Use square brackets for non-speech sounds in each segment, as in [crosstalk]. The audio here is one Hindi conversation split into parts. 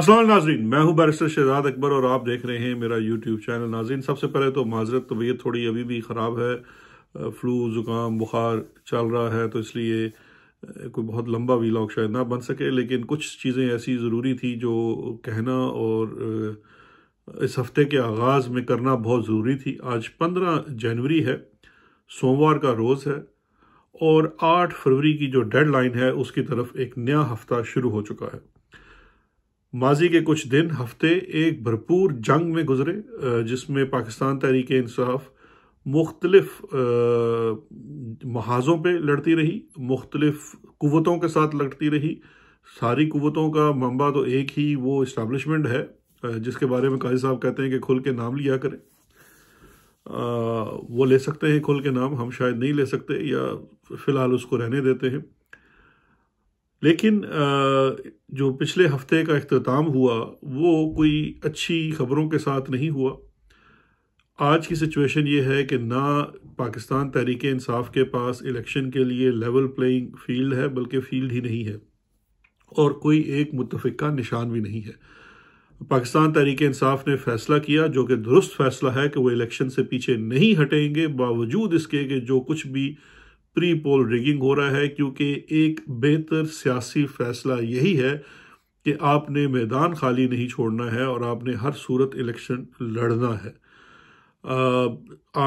असल नाजरीन मैं हूं बैरिस्टर शहजाद अकबर और आप देख रहे हैं मेरा यूट्यूब चैनल नाजीन सबसे पहले तो माजरत तबीयत तो थोड़ी अभी भी ख़राब है फ्लू ज़ुकाम बुखार चल रहा है तो इसलिए कोई बहुत लंबा व्लॉग शायद ना बन सके लेकिन कुछ चीज़ें ऐसी ज़रूरी थी जो कहना और इस हफ्ते के आगाज़ में करना बहुत ज़रूरी थी आज पंद्रह जनवरी है सोमवार का रोज़ है और आठ फरवरी की जो डेड है उसकी तरफ एक नया हफ्ता शुरू हो चुका है माजी के कुछ दिन हफ्ते एक भरपूर जंग में गुजरे जिसमें पाकिस्तान तहरीक इंसाफ मुख्तलफ महाजों पर लड़ती रही मुख्तलफ कुतों के साथ लड़ती रही सारी कुतों का मंबा तो एक ही वो इस्टबलिशमेंट है जिसके बारे में काजी साहब कहते हैं कि खुल के नाम लिया करें आ, वो ले सकते हैं खुल के नाम हम शायद नहीं ले सकते या फ़िलहाल उसको रहने देते हैं लेकिन जो पिछले हफ्ते का अख्ताम हुआ वो कोई अच्छी खबरों के साथ नहीं हुआ आज की सिचुएशन ये है कि ना पाकिस्तान तहरीक इंसाफ के पास इलेक्शन के लिए लेवल प्लेइंग फील्ड है बल्कि फील्ड ही नहीं है और कोई एक मुतफ़ का निशान भी नहीं है पाकिस्तान तहरीक इंसाफ ने फैसला किया जो कि दुरुस्त फैसला है कि वो इलेक्शन से पीछे नहीं हटेंगे बावजूद इसके कि जो कुछ भी प्री पोल रिगिंग हो रहा है क्योंकि एक बेहतर सियासी फैसला यही है कि आपने मैदान खाली नहीं छोड़ना है और आपने हर सूरत इलेक्शन लड़ना है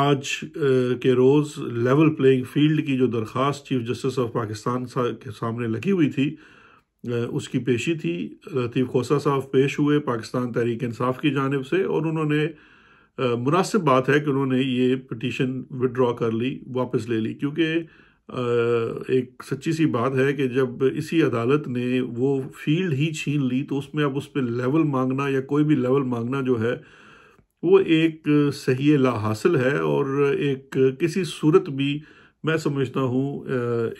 आज के रोज़ लेवल प्लेइंग फील्ड की जो दरख्वास्त चीफ जस्टिस ऑफ पाकिस्तान के सामने लगी हुई थी उसकी पेशी थी लतीफ़ खोसा साहब पेश हुए पाकिस्तान तहरीक इंसाफ की जानब से और उन्होंने मुनासिब बात है कि उन्होंने ये पटिशन विड्रॉ कर ली वापस ले ली क्योंकि एक सच्ची सी बात है कि जब इसी अदालत ने वो फील्ड ही छीन ली तो उसमें अब उस पर लेवल मांगना या कोई भी लेवल मांगना जो है वो एक सही ला हासिल है और एक किसी सूरत भी मैं समझता हूँ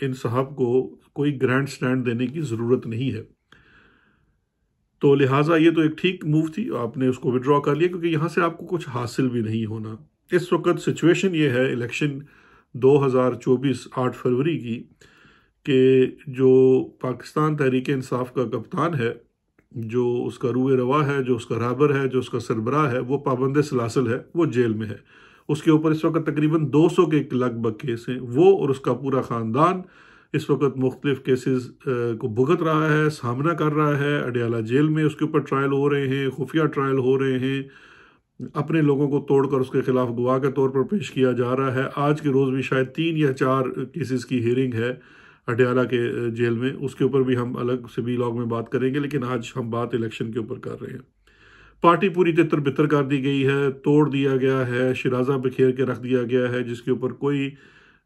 इन साहब को कोई ग्रैंड स्टैंड देने की ज़रूरत नहीं है तो लिहाजा ये तो एक ठीक मूव थी आपने उसको विड्रॉ कर लिया क्योंकि यहाँ से आपको कुछ हासिल भी नहीं होना इस वक्त सिचुएशन ये है इलेक्शन 2024 8 फरवरी की कि जो पाकिस्तान तहरीक इंसाफ का कप्तान है जो उसका रूए रवा है जो उसका राबर है जो उसका सरबराह है वो पाबंद सलासल है वो जेल में है उसके ऊपर इस वक्त तकरीबन 200 के लगभग केस हैं वो और उसका पूरा ख़ानदान इस वक्त मुख्तलिफ केसेस को भुगत रहा है सामना कर रहा है अडयाला जेल में उसके ऊपर ट्रायल हो रहे हैं खुफिया ट्रायल हो रहे हैं अपने लोगों को तोड़कर उसके खिलाफ गवाह के तौर पर पेश किया जा रहा है आज के रोज़ भी शायद तीन या चार केसेस की हियरिंग है अडयाला के जेल में उसके ऊपर भी हम अलग से भी लॉग में बात करेंगे लेकिन आज हम बात इलेक्शन के ऊपर कर रहे हैं पार्टी पूरी तितर बितर कर दी गई है तोड़ दिया गया है शराजा बिखेर के रख दिया गया है जिसके ऊपर कोई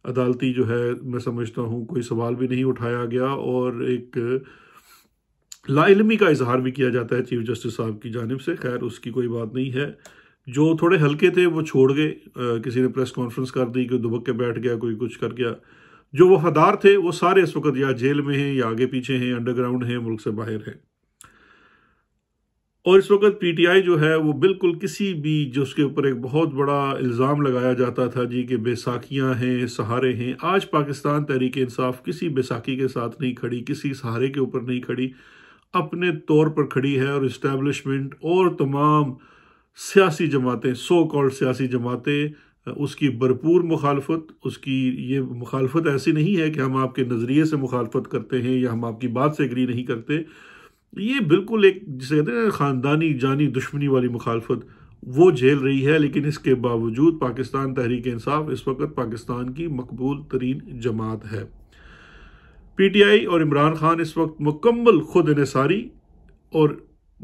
अदालती जो है मैं समझता हूँ कोई सवाल भी नहीं उठाया गया और एक लाइलमी का इजहार भी किया जाता है चीफ जस्टिस साहब की जानब से खैर उसकी कोई बात नहीं है जो थोड़े हल्के थे वो छोड़ गए किसी ने प्रेस कॉन्फ्रेंस कर दी कोई दुबक के बैठ गया कोई कुछ कर गया जो वफादार थे वो सारे इस वक्त या जेल में हैं या आगे पीछे हैं अंडरग्राउंड हैं मुल्क से बाहर हैं और इस वक्त पीटीआई जो है वो बिल्कुल किसी भी जो उसके ऊपर एक बहुत बड़ा इल्ज़ाम लगाया जाता था जी कि बेसाखियां हैं सहारे हैं आज पाकिस्तान तहरीक इंसाफ किसी बेसाखी के साथ नहीं खड़ी किसी सहारे के ऊपर नहीं खड़ी अपने तौर पर खड़ी है और इस्टेबलिशमेंट और तमाम सियासी जमातें सो कॉल्ड सियासी जमातें उसकी भरपूर मुखालफत उसकी ये मुखालफत ऐसी नहीं है कि हम आपके नज़रिए से मुखालफत करते हैं या हम आपकी बात से एग्री नहीं करते ये बिल्कुल एक जिसे कहते हैं ख़ानदानी जानी दुश्मनी वाली मुखालफत वो झेल रही है लेकिन इसके बावजूद पाकिस्तान तहरीक इंसाफ इस वक्त पाकिस्तान की मकबूल तरीन जमात है पी टी आई और इमरान खान इस वक्त मुकम्मल खुद इसारी और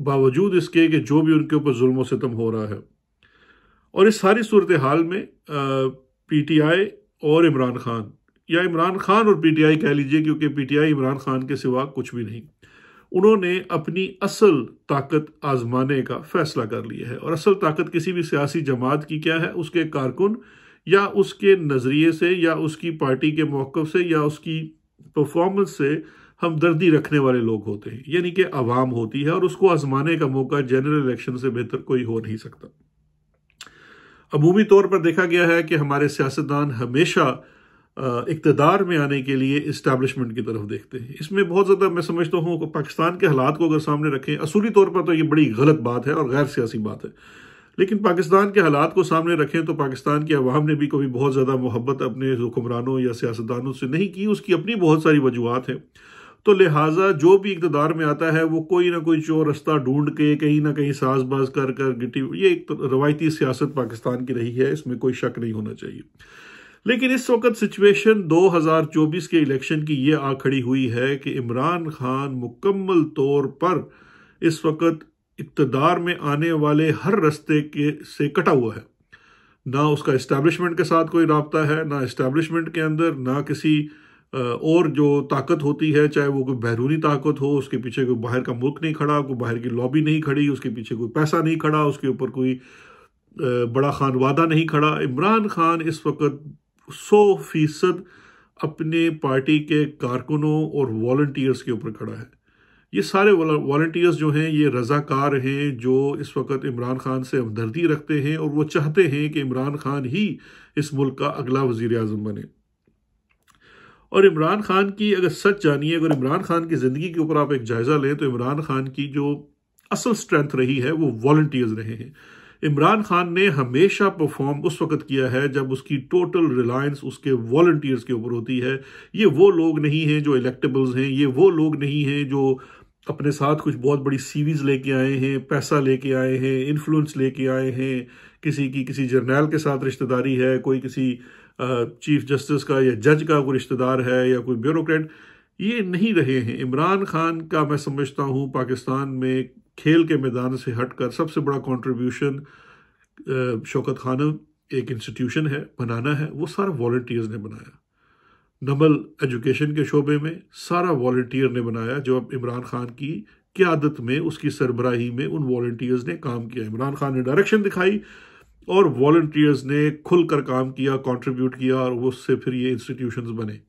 बावजूद इसके कि जो भी उनके ऊपर जुल्म सितम हो रहा है और इस सारी सूरत हाल में पी टी आई और इमरान खान या इमरान खान और पी टी आई कह लीजिए क्योंकि P T I Imran Khan के सिवा कुछ भी नहीं उन्होंने अपनी असल ताकत आजमाने का फैसला कर लिया है और असल ताकत किसी भी सियासी जमात की क्या है उसके कारकुन या उसके नज़रिए से या उसकी पार्टी के मौक़ से या उसकी परफॉर्मेंस से हमदर्दी रखने वाले लोग होते हैं यानी कि आवाम होती है और उसको आजमाने का मौका जनरल इलेक्शन से बेहतर कोई हो नहीं सकता अमूमी तौर पर देखा गया है कि हमारे सियासतदान हमेशा इकतदार में आने के लिए इस्टेबलिशमेंट की तरफ देखते हैं इसमें बहुत ज़्यादा मैं समझता हूँ कि पाकिस्तान के हालात को अगर सामने रखें असूली तौर पर तो ये बड़ी गलत बात है और गैर सियासी बात है लेकिन पाकिस्तान के हालात को सामने रखें तो पाकिस्तान की अवाम ने भी कभी बहुत ज़्यादा मोहब्बत अपने हुक्मरानों या सियासतदानों से नहीं की उसकी अपनी बहुत सारी वजूहत हैं तो लिहाजा जो भी इकतदार में आता है वो कोई ना कोई चोर रास्ता ढूंढ के कहीं ना कहीं साज बाज कर कर गिटी ये एक तो रवायती सियासत पाकिस्तान की रही है इसमें कोई शक नहीं होना चाहिए लेकिन इस वक्त सिचुएशन 2024 के इलेक्शन की ये आ खड़ी हुई है कि इमरान खान मुकम्मल तौर पर इस वक्त इकतदार में आने वाले हर रस्ते के से कटा हुआ है ना उसका इस्टेबलिशमेंट के साथ कोई रबता है ना इस्टेबलिशमेंट के अंदर ना किसी और जो ताकत होती है चाहे वो कोई बैरूनी ताकत हो उसके पीछे कोई बाहर का मुल्क नहीं खड़ा कोई बाहर की लॉबी नहीं खड़ी उसके पीछे कोई पैसा नहीं खड़ा उसके ऊपर कोई बड़ा खान वादा नहीं खड़ा इमरान खान इस वक्त सौ फीसद अपने पार्टी के कारकुनों और वॉल्टियर्स के ऊपर खड़ा है ये सारे वॉल्टियर्स जो हैं ये रज़ाकार हैं जो इस वक्त इमरान खान से हमदर्दी रखते हैं और वो चाहते हैं कि इमरान खान ही इस मुल्क का अगला वजीर अजम बने और इमरान खान की अगर सच जानिए अगर इमरान खान की ज़िंदगी के ऊपर आप एक जायज़ा लें तो इमरान खान की जो असल स्ट्रेंथ रही है वो वॉल्टियर्स रहे हैं इमरान खान ने हमेशा परफॉर्म उस वक्त किया है जब उसकी टोटल रिलायंस उसके वॉल्टियर्स के ऊपर होती है ये वो लोग नहीं हैं जो इलेक्टेबल्स हैं ये वो लोग नहीं हैं जो अपने साथ कुछ बहुत बड़ी सीवीज लेके आए हैं पैसा लेके आए हैं इन्फ्लुएंस लेके आए हैं किसी की किसी जर्नैल के साथ रिश्तेदारी है कोई किसी चीफ जस्टिस का या जज का कोई रिश्तेदार है या कोई ब्यूरोक्रेट ये नहीं रहे हैं इमरान खान का मैं समझता हूँ पाकिस्तान में खेल के मैदान से हटकर सबसे बड़ा कंट्रीब्यूशन शौकत खानम एक इंस्टीट्यूशन है बनाना है वो सारा वॉल्टियर्स ने बनाया नमल एजुकेशन के शोबे में सारा वॉल्टियर ने बनाया जो अब इमरान खान की क्यादत में उसकी सरबराही में उन वॉल्टियर्स ने काम किया इमरान खान ने डायरेक्शन दिखाई और वॉल्टियर्स ने खुलकर काम किया कॉन्ट्रीब्यूट किया और उससे फिर ये इंस्टीट्यूशन बने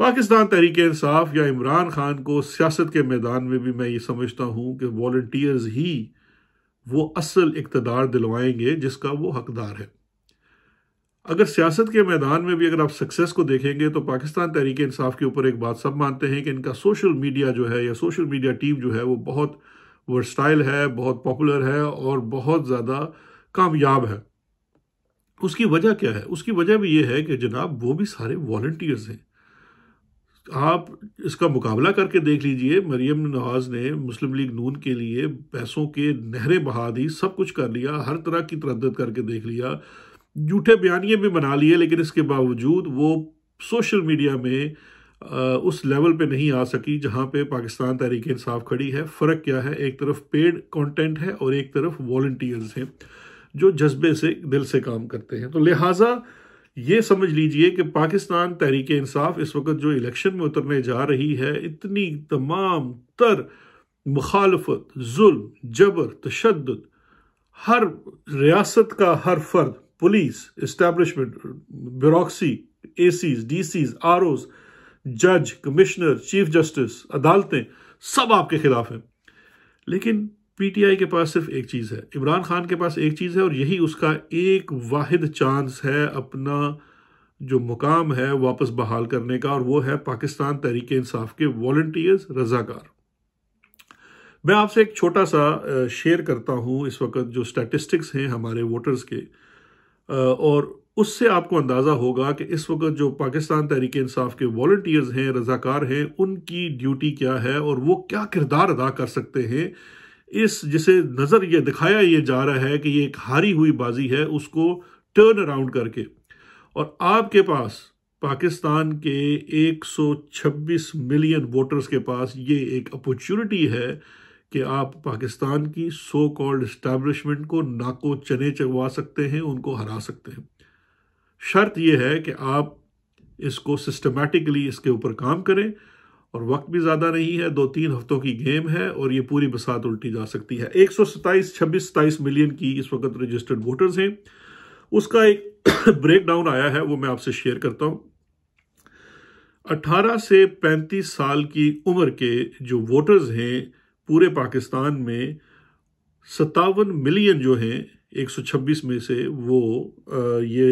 पाकिस्तान तहरीक इंसाफ या इमरान खान को सियासत के मैदान में भी मैं ये समझता हूँ कि वॉल्टियर्स ही वो असल इकतदार दिलवाएंगे जिसका वो हकदार है अगर सियासत के मैदान में भी अगर आप सक्सेस को देखेंगे तो पाकिस्तान तहरीक इंसाफ के ऊपर एक बात सब मानते हैं कि इनका सोशल मीडिया जो है या सोशल मीडिया टीम जो है वो बहुत वर्सटाइल है बहुत पॉपुलर है और बहुत ज़्यादा कामयाब है उसकी वजह क्या है उसकी वजह भी ये है कि जनाब वो भी सारे वॉल्टियर्स हैं आप इसका मुकाबला करके देख लीजिए मरियम नवाज ने मुस्लिम लीग नून के लिए पैसों के नहरें बहा दी सब कुछ कर लिया हर तरह की तरद करके देख लिया झूठे बयानिए भी बना लिए लेकिन इसके बावजूद वो सोशल मीडिया में उस लेवल पे नहीं आ सकी जहाँ पे पाकिस्तान तहरीक इंसाफ खड़ी है फ़र्क क्या है एक तरफ पेड कंटेंट है और एक तरफ वॉल्टियर्स हैं जो जज्बे से दिल से काम करते हैं तो लिहाजा ये समझ लीजिए कि पाकिस्तान तहरीक इंसाफ इस वक्त जो इलेक्शन में उतरने जा रही है इतनी तमाम तर मुखालफत जुल्म जबर तशद हर रियासत का हर फर्द police establishment bureaucracy A Cs D Cs R Os जज कमिश्नर चीफ जस्टिस अदालतें सब आपके खिलाफ हैं लेकिन पीटीआई के पास सिर्फ एक चीज़ है इमरान खान के पास एक चीज़ है और यही उसका एक वाहिद चांस है अपना जो मुकाम है वापस बहाल करने का और वो है पाकिस्तान तहरीक इंसाफ के वॉल्टियर्स रजाकार मैं आपसे एक छोटा सा शेयर करता हूँ इस वक्त जो स्टैटिस्टिक्स हैं हमारे वोटर्स के और उससे आपको अंदाज़ा होगा कि इस वक्त जो पाकिस्तान तहरीक इंसाफ के वॉल्टियर्स हैं रजाकार हैं उनकी ड्यूटी क्या है और वो क्या किरदार अदा कर सकते हैं इस जिसे नज़र ये दिखाया ये जा रहा है कि ये एक हारी हुई बाजी है उसको टर्न अराउंड करके और आपके पास पाकिस्तान के 126 मिलियन वोटर्स के पास ये एक अपॉर्चुनिटी है कि आप पाकिस्तान की सो कॉल्ड इस्टेब्लिशमेंट को नाको चने चगवा सकते हैं उनको हरा सकते हैं शर्त यह है कि आप इसको सिस्टमेटिकली इसके ऊपर काम करें और वक्त भी ज़्यादा नहीं है दो तीन हफ्तों की गेम है और ये पूरी बसात उल्टी जा सकती है एक सौ सत्ताईस छब्बीस सताईस मिलियन की इस वक्त रजिस्टर्ड वोटर्स हैं उसका एक ब्रेक [coughs] डाउन आया है वो मैं आपसे शेयर करता हूँ 18 से 35 साल की उम्र के जो वोटर्स हैं पूरे पाकिस्तान में सतावन मिलियन जो हैं 126 में से वो ये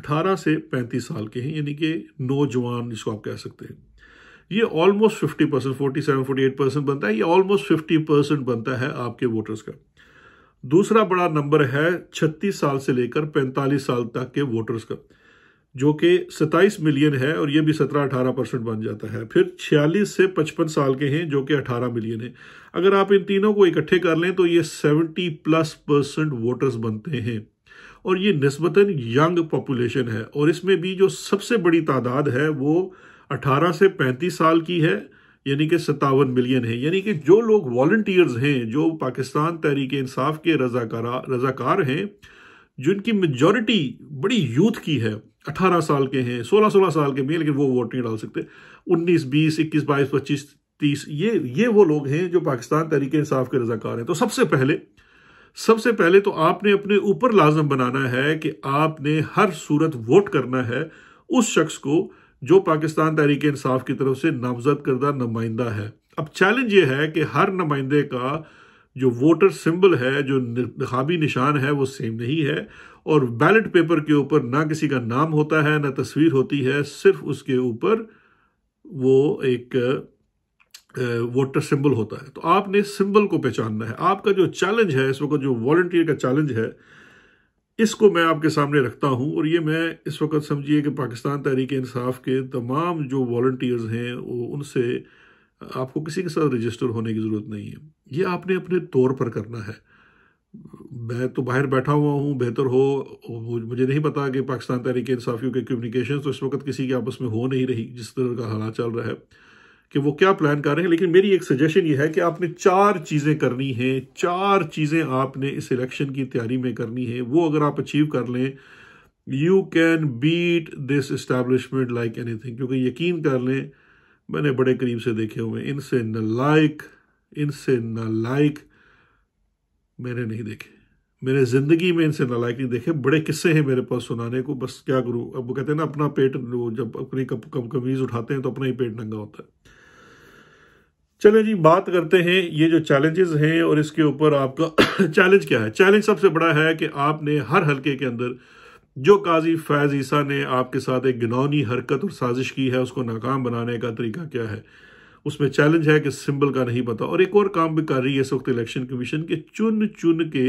18 से 35 साल के हैं यानी कि नौजवान जिसको आप कह सकते हैं ये almost fifty percent forty seven forty eight percent बनता है ये ऑलमोस्ट फिफ्टी परसेंट बनता है आपके वोटर्स का दूसरा बड़ा नंबर है छत्तीस साल से लेकर पैंतालीस साल तक के वोटर्स का जो कि 27 मिलियन है और ये भी 17 अठारह परसेंट बन जाता है फिर 46 से 55 साल के हैं जो कि 18 मिलियन है अगर आप इन तीनों को इकट्ठे कर लें तो ये 70 प्लस परसेंट वोटर्स बनते हैं और ये नस्बता यंग पॉपुलेशन है और इसमें भी जो सबसे बड़ी तादाद है वो अठारह से पैंतीस साल की है यानी कि सत्तावन मिलियन है यानी कि जो लोग वॉल्टियर्स हैं जो पाकिस्तान तहरीक इंसाफ के रजाकारा रजाकार हैं जिनकी मेजॉरिटी बड़ी यूथ की है 18 साल के हैं 16 16 साल के भी हैं लेकिन वो वोट नहीं डाल सकते 19 20 21 22 25 30 ये ये वो लोग हैं जो पाकिस्तान तहरीक इंसाफ के रजाकार हैं तो सबसे पहले सबसे पहले तो आपने अपने ऊपर लाजम बनाना है कि आपने हर सूरत वोट करना है उस शख्स को जो पाकिस्तान तहरीक इंसाफ की तरफ से नामजद करदा नुमाइंदा है अब चैलेंज यह है कि हर नुमाइंदे का जो वोटर सिंबल है जो इंतबी निशान है वो सेम नहीं है और बैलेट पेपर के ऊपर ना किसी का नाम होता है ना तस्वीर होती है सिर्फ उसके ऊपर वो एक वोटर सिंबल होता है तो आपने सिंबल को पहचानना है आपका जो चैलेंज है इस वक्त जो वॉल्टियर का चैलेंज है इसको मैं आपके सामने रखता हूँ और ये मैं इस वक्त समझिए कि पाकिस्तान तहरीक इंसाफ के तमाम जो वॉल्टियर्स हैं वो उनसे आपको किसी के साथ रजिस्टर होने की ज़रूरत नहीं है ये आपने अपने तौर पर करना है मैं तो बाहर बैठा हुआ हूँ बेहतर हो मुझे नहीं पता कि पाकिस्तान तहरीक इंसाफियों के कम्युनिकेशन तो इस वक्त किसी के आपस में हो नहीं रही जिस तरह का हालात चल रहा है कि वो क्या प्लान कर रहे हैं लेकिन मेरी एक सजेशन ये है कि आपने चार चीज़ें करनी हैं चार चीज़ें आपने इस इलेक्शन की तैयारी में करनी है वो अगर आप अचीव कर लें you can beat this establishment like anything क्योंकि यकीन कर लें मैंने बड़े करीब से देखे हुए इनसे न लाइक इनसे न लाइक मैंने नहीं देखे मेरे ज़िंदगी में इनसे लाइक नहीं देखे बड़े किस्से हैं मेरे पास सुनाने को बस क्या करूँ अब वो कहते हैं ना अपना पेट जब अपनी कम कमीज़ उठाते हैं तो अपना ही पेट नंगा होता है चले जी बात करते हैं ये जो चैलेंजेस हैं और इसके ऊपर आपका चैलेंज [coughs] क्या है चैलेंज सबसे बड़ा है कि आपने हर हलके के अंदर जो काजी फैज़ ईसा ने आपके साथ एक गिनौनी हरकत और साजिश की है उसको नाकाम बनाने का तरीका क्या है उसमें चैलेंज है कि सिंबल का नहीं पता और एक और काम भी कर रही है इस वक्त इलेक्शन कमीशन के चुन चुन के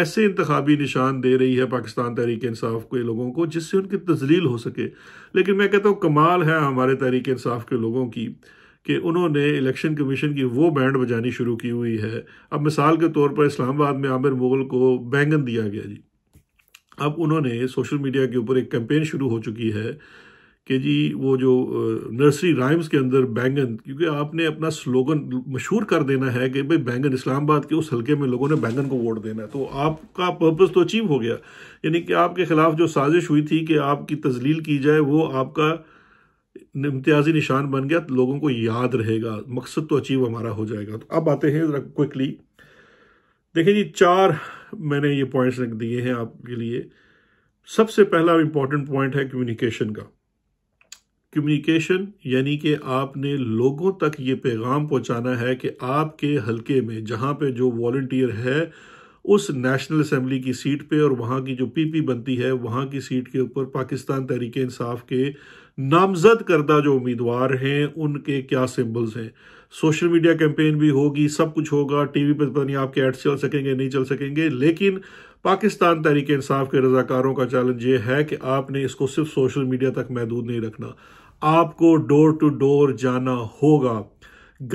ऐसे इंतबी निशान दे रही है पाकिस्तान तहरीक इंसाफ के लोगों को जिससे उनकी तजलील हो सके लेकिन मैं कहता हूँ कमाल है हमारे तहरीक इंसाफ के लोगों की कि उन्होंने इलेक्शन कमीशन की वो बैंड बजानी शुरू की हुई है अब मिसाल के तौर पर इस्लामाबाद में आमिर मुगल को बैंगन दिया गया जी अब उन्होंने सोशल मीडिया के ऊपर एक कैंपेन शुरू हो चुकी है कि जी वो जो नर्सरी राइम्स के अंदर बैंगन क्योंकि आपने अपना स्लोगन मशहूर कर देना है कि भाई बैंगन इस्लामाबाद के उस हल्के में लोगों ने बैंगन को वोट देना है तो आपका पर्पस तो अचीव हो गया यानी कि आपके खिलाफ जो साजिश हुई थी कि आपकी तजलील की जाए वो आपका इम्तियाजी निशान बन गया तो लोगों को याद रहेगा मकसद तो अचीव हमारा हो जाएगा तो अब आते हैं क्विकली देखिए जी चार मैंने ये पॉइंट्स रख दिए हैं आपके लिए सबसे पहला इम्पॉर्टेंट पॉइंट है कम्युनिकेशन का कम्युनिकेशन यानी कि आपने लोगों तक ये पैगाम पहुंचाना है कि आपके हलके में जहाँ पे जो वॉल्टियर है उस नेशनल असम्बली की सीट पे और वहाँ की जो पीपी बनती है वहाँ की सीट के ऊपर पाकिस्तान तहरीक इंसाफ के नामजद करदा जो उम्मीदवार हैं उनके क्या सिम्बल्स हैं सोशल मीडिया कैंपेन भी होगी सब कुछ होगा टीवी पर पता नहीं आपके एड्स चल सकेंगे नहीं चल सकेंगे लेकिन पाकिस्तान तहरीक इंसाफ के रजाकारों का चैलेंज ये है कि आपने इसको सिर्फ सोशल मीडिया तक महदूद नहीं रखना आपको डोर टू डोर जाना होगा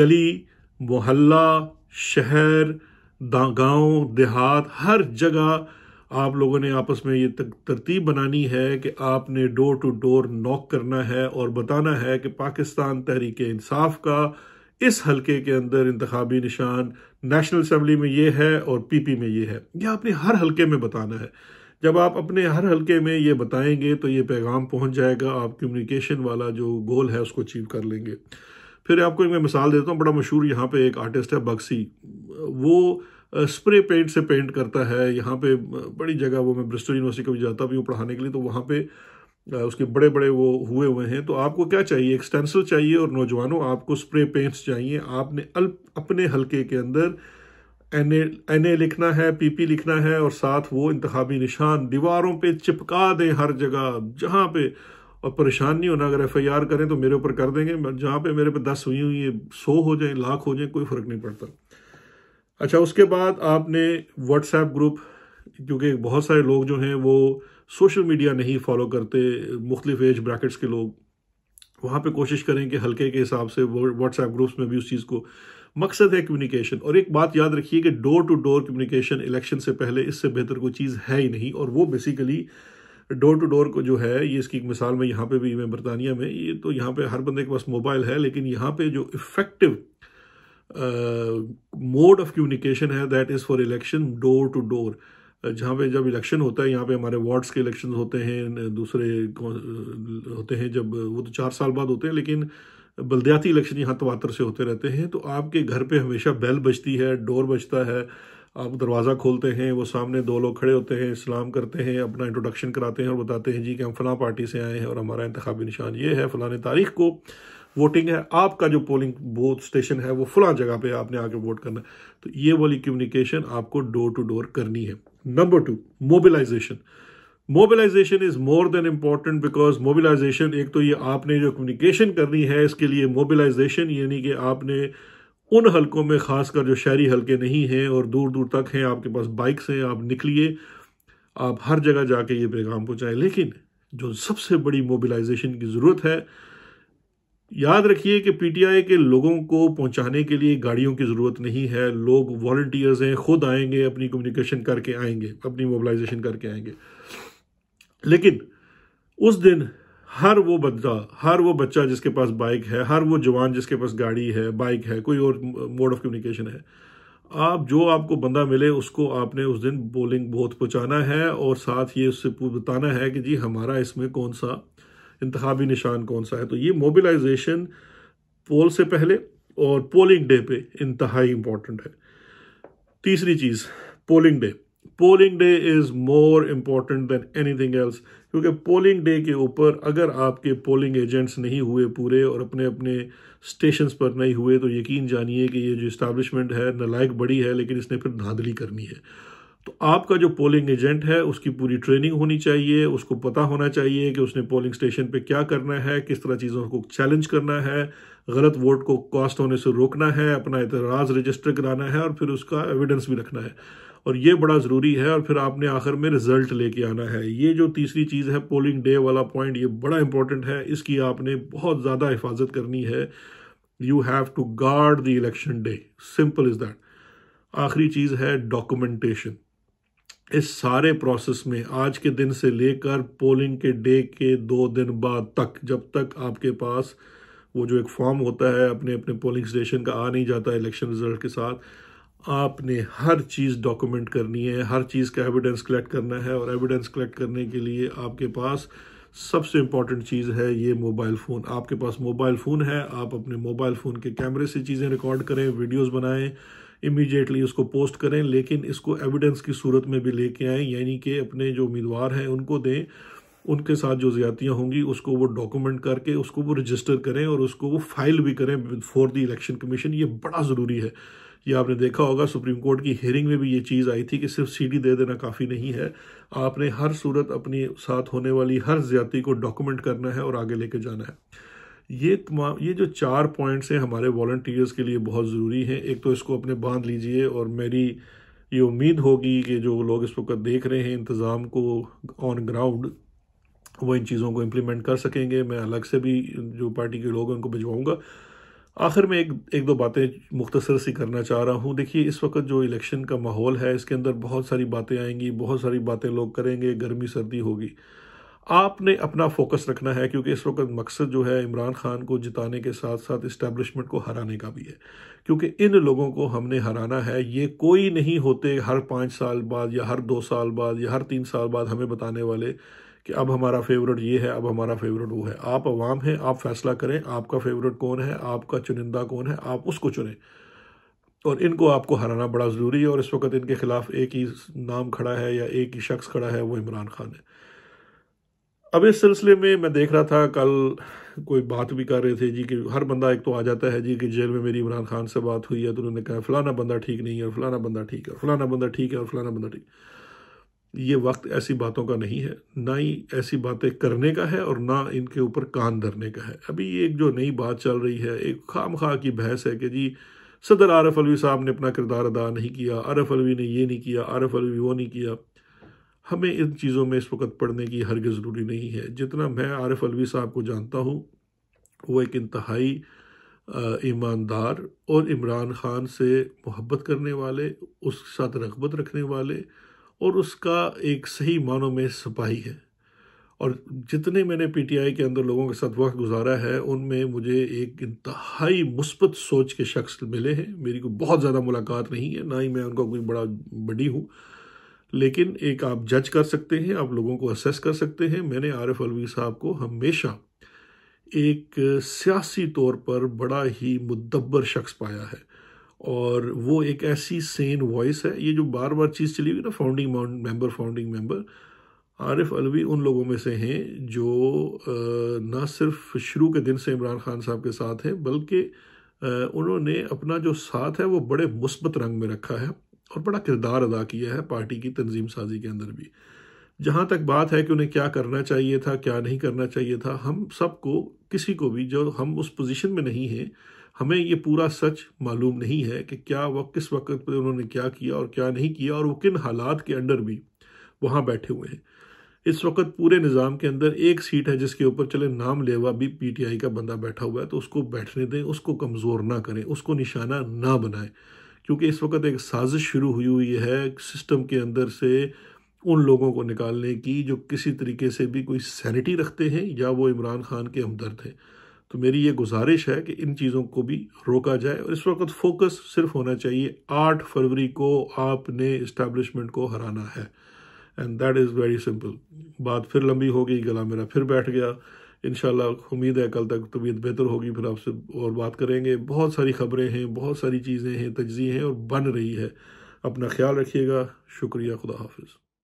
गली मोहल्ला शहर गांव देहात हर जगह आप लोगों ने आपस में ये तरतीब बनानी है कि आपने डोर टू डोर नॉक करना है और बताना है कि पाकिस्तान तहरीक इंसाफ का इस हलके के अंदर इंतबी निशान नेशनल असम्बली में ये है और पी पी में ये है यह आपने हर हल्के में बताना है जब आप अपने हर हल्के में ये बताएंगे तो ये पैगाम पहुंच जाएगा आप कम्युनिकेशन वाला जो गोल है उसको अचीव कर लेंगे फिर आपको एक मैं मिसाल देता हूँ बड़ा मशहूर यहाँ पे एक आर्टिस्ट है बक्सी वो स्प्रे पेंट से पेंट करता है यहाँ पे बड़ी जगह वो मैं ब्रिस्टल यूनिवर्सिटी कभी जाता भी हूँ पढ़ाने के लिए तो वहाँ पे उसके बड़े बड़े वो हुए हुए हैं तो आपको क्या चाहिए एक स्टेंसिल चाहिए और नौजवानों आपको स्प्रे पेंट्स चाहिए आपने अल्प अपने हल्के के अंदर एन ए एन ए लिखना है पी पी लिखना है और साथ वो इंतबी निशान दीवारों पे चिपका दें हर जगह जहाँ पे और परेशान नहीं होना अगर एफ आई आर करें तो मेरे ऊपर कर देंगे जहाँ पे मेरे पे दस हुई हुई है सौ हो जाए लाख हो जाए कोई फ़र्क नहीं पड़ता अच्छा उसके बाद आपने व्हाट्सएप ग्रुप क्योंकि बहुत सारे लोग जो हैं वो सोशल मीडिया नहीं फॉलो करते मुख्तलिफ एज ब्रैकेट्स के लोग वहाँ पे कोशिश करें कि हल्के के हिसाब से वो व्हाट्सएप ग्रुप्स में भी उस चीज़ को मकसद है कम्युनिकेशन और एक बात याद रखिए कि door to door communication election से पहले इससे बेहतर कोई चीज़ है ही नहीं और वो बेसिकली डोर टू डोर को जो है ये इसकी एक मिसाल में यहाँ पे भी मैं बरतानिया में ये तो यहाँ पे हर बंदे के पास मोबाइल है लेकिन यहाँ पे जो इफ़ेक्टिव मोड ऑफ कम्युनिकेशन है that is for election door to door जहाँ पे जब इलेक्शन होता है यहाँ पे हमारे वार्ड्स के इलेक्शन होते हैं दूसरे होते हैं जब वो तो चार साल बाद होते हैं लेकिन बलद्याती इलेक्शन यहाँ तवातर से होते रहते हैं तो आपके घर पे हमेशा बेल बजती है डोर बजता है आप दरवाज़ा खोलते हैं वो सामने दो लोग खड़े होते हैं इस्लाम करते हैं अपना इंट्रोडक्शन कराते हैं और बताते हैं जी कि हम फलां पार्टी से आए हैं और हमारा इंतबी निशान ये है फलाने तारीख को वोटिंग है आपका जो पोलिंग बूथ स्टेशन है वो फला जगह पे आपने आके वोट करना है तो ये वाली कम्युनिकेशन आपको डोर टू डोर करनी है number two mobilization mobilization is more than important because mobilization एक तो ये आपने जो कम्युनिकेशन करनी है इसके लिए मोबिलाइजेशन यानी कि आपने उन हलकों में खासकर जो शहरी हलके नहीं हैं और दूर दूर तक हैं आपके पास बाइक्स हैं आप निकलिए आप हर जगह जाके ये पैगाम पहुँचाएं लेकिन जो सबसे बड़ी मोबिलाइजेशन की ज़रूरत है याद रखिए कि पीटीआई के लोगों को पहुंचाने के लिए गाड़ियों की ज़रूरत नहीं है लोग वॉल्टियर्स हैं खुद आएंगे अपनी कम्युनिकेशन करके आएंगे अपनी मोबिलाइजेशन करके आएंगे लेकिन उस दिन हर वो बंदा हर वो बच्चा जिसके पास बाइक है हर वो जवान जिसके पास गाड़ी है बाइक है कोई और मोड ऑफ कम्युनिकेशन है आप जो आपको बंदा मिले उसको आपने उस दिन बोलिंग बहुत पहुंचाना है और साथ ये उससे बताना है कि जी हमारा इसमें कौन सा इंतवी निशान कौन सा है तो ये मोबिलाइजेशन पोल से पहले और पोलिंग डे पे इंतहाई इम्पॉर्टेंट है तीसरी चीज़ polling day polling day is more important than anything else क्योंकि पोलिंग डे के ऊपर अगर आपके पोलिंग एजेंट्स नहीं हुए पूरे और अपने अपने स्टेशंस पर नहीं हुए तो यकीन जानिए कि ये जो इस्टेब्लिशमेंट है नलायक बड़ी है लेकिन इसने फिर धांधली करनी है तो आपका जो पोलिंग एजेंट है उसकी पूरी ट्रेनिंग होनी चाहिए उसको पता होना चाहिए कि उसने पोलिंग स्टेशन पे क्या करना है किस तरह चीज़ों को चैलेंज करना है गलत वोट को कॉस्ट होने से रोकना है अपना एतराज़ रजिस्टर कराना है और फिर उसका एविडेंस भी रखना है और ये बड़ा ज़रूरी है और फिर आपने आखिर में रिज़ल्ट लेके आना है ये जो तीसरी चीज़ है पोलिंग डे वाला पॉइंट ये बड़ा इंपॉर्टेंट है इसकी आपने बहुत ज़्यादा हिफाजत करनी है you have to guard the election day simple is that आखिरी चीज़ है डॉक्यूमेंटेशन इस सारे प्रोसेस में आज के दिन से लेकर पोलिंग के डे के दो दिन बाद तक जब तक आपके पास वो जो एक फॉर्म होता है अपने अपने पोलिंग स्टेशन का आ नहीं जाता इलेक्शन रिजल्ट के साथ आपने हर चीज़ डॉक्यूमेंट करनी है हर चीज़ का एविडेंस कलेक्ट करना है और एविडेंस कलेक्ट करने के लिए आपके पास सबसे इम्पॉर्टेंट चीज़ है ये मोबाइल फ़ोन आपके पास मोबाइल फ़ोन है आप अपने मोबाइल फ़ोन के कैमरे से चीज़ें रिकॉर्ड करें वीडियोज़ बनाएँ इमीडिएटली उसको पोस्ट करें लेकिन इसको एविडेंस की सूरत में भी लेके आएँ यानी कि अपने जो उम्मीदवार हैं उनको दें उनके साथ जो ज़्यादतियाँ होंगी उसको वो डॉक्यूमेंट करके उसको वो रजिस्टर करें और उसको वो फाइल भी करें फॉर द इलेक्शन कमीशन ये बड़ा ज़रूरी है ये आपने देखा होगा सुप्रीम कोर्ट की हेयरिंग में भी ये चीज़ आई थी कि सिर्फ सीडी दे देना काफ़ी नहीं है आपने हर सूरत अपनी साथ होने वाली हर ज्यादती को डॉक्यूमेंट करना है और आगे लेके जाना है ये तमाम ये जो चार पॉइंट्स हैं हमारे वॉल्टियर्स के लिए बहुत ज़रूरी हैं एक तो इसको अपने बांध लीजिए और मेरी ये उम्मीद होगी कि जो लोग इस वक्त देख रहे हैं इंतज़ाम को ऑन ग्राउंड वो इन चीज़ों को इम्प्लीमेंट कर सकेंगे मैं अलग से भी जो पार्टी के लोग हैं उनको भिजवाऊँगा आखिर में एक एक दो बातें मुख्तसर सी करना चाह रहा हूँ देखिए इस वक्त जो इलेक्शन का माहौल है इसके अंदर बहुत सारी बातें आएंगी बहुत सारी बातें लोग करेंगे गर्मी सर्दी होगी आपने अपना फोकस रखना है क्योंकि इस वक्त मकसद जो है इमरान खान को जिताने के साथ साथ इस्टेब्लिशमेंट को हराने का भी है क्योंकि इन लोगों को हमने हराना है ये कोई नहीं होते हर पाँच साल बाद या हर दो साल बाद या हर तीन साल बाद हमें बताने वाले कि अब हमारा फेवरेट ये है अब हमारा फेवरेट वो है आप अवाम हैं आप फैसला करें आपका फेवरेट कौन है आपका चुनिंदा कौन है आप उसको चुनें और इनको आपको हराना बड़ा ज़रूरी है और इस वक्त इनके खिलाफ एक ही नाम खड़ा है या एक ही शख्स खड़ा है वो इमरान खान है अब इस सिलसिले में मैं देख रहा था कल कोई बात भी कर रहे थे जी कि हर बंदा एक तो आ जाता है जी कि जेल में मेरी इमरान खान से बात हुई है तो उन्होंने कहा फ़लाना बंदा ठीक नहीं है फ़लाना बंदा ठीक है फ़लाना बंदा ठीक है और फ़लाना बंदा ठीक ये वक्त ऐसी बातों का नहीं है ना ही ऐसी बातें करने का है और ना इनके ऊपर कान धरने का है अभी एक जो नई बात चल रही है एक खाम खा की बहस है कि जी सदर आरफ अलवी साहब ने अपना किरदार अदा नहीं किया आरफ अलवी ने ये नहीं किया आरफ अलवी वो नहीं किया हमें इन चीज़ों में इस वक्त पढ़ने की हरगज़ ज़रूरी नहीं है जितना मैं आरिफ अलवी साहब को जानता हूँ वो एक इंतहाई ईमानदार और इमरान ख़ान से मोहब्बत करने वाले उसके साथ रगबत रखने वाले और उसका एक सही मानों में सिपाही है और जितने मैंने पीटीआई के अंदर लोगों के साथ वक्त गुजारा है उनमें मुझे एक इंतहाई मुस्बत सोच के शख्स मिले हैं मेरी कोई बहुत ज़्यादा मुलाकात नहीं है ना ही मैं उनका कोई बड़ा बड़ी हूँ लेकिन एक आप जज कर सकते हैं आप लोगों को असेस कर सकते हैं मैंने आर एफ अलवी साहब को हमेशा एक सियासी तौर पर बड़ा ही मुद्दबर शख्स पाया है और वो एक ऐसी सेन वॉइस है ये जो बार बार चीज़ चली हुई ना founding member founding member Arif Alvi उन लोगों में से हैं जो ना सिर्फ शुरू के दिन से इमरान खान साहब के साथ हैं बल्कि उन्होंने अपना जो साथ है वो बड़े मुस्बत रंग में रखा है और बड़ा किरदार अदा किया है पार्टी की तंजीम साजी के अंदर भी जहाँ तक बात है कि उन्हें क्या करना चाहिए था क्या नहीं करना चाहिए था हम सबको किसी को भी जो हम उस पोजीशन में नहीं हैं हमें ये पूरा सच मालूम नहीं है कि क्या वह किस वक्त पर उन्होंने क्या किया और क्या नहीं किया और वो किन हालात के अंडर भी वहाँ बैठे हुए हैं इस वक्त पूरे निज़ाम के अंदर एक सीट है जिसके ऊपर चले नाम लेवा भी पीटीआई का बंदा बैठा हुआ है तो उसको बैठने दें उसको कमज़ोर ना करें उसको निशाना ना बनाएं क्योंकि इस वक्त एक साजिश शुरू हुई हुई है सिस्टम के अंदर से उन लोगों को निकालने की जो किसी तरीके से भी कोई सैनिटी रखते हैं या वो इमरान खान के हमदर्द हैं तो मेरी ये गुजारिश है कि इन चीज़ों को भी रोका जाए और इस वक्त फोकस सिर्फ होना चाहिए आठ फरवरी को आपने इस्टेबलिशमेंट को हराना है and that is very simple बात फिर लंबी हो गई गला मेरा फिर बैठ गया इन उम्मीद है कल तक तबीयत बेहतर होगी फिर आपसे और बात करेंगे बहुत सारी खबरें हैं बहुत सारी चीज़ें हैं तज्जी हैं और बन रही है अपना ख्याल रखिएगा शुक्रिया खुदा हाफिज़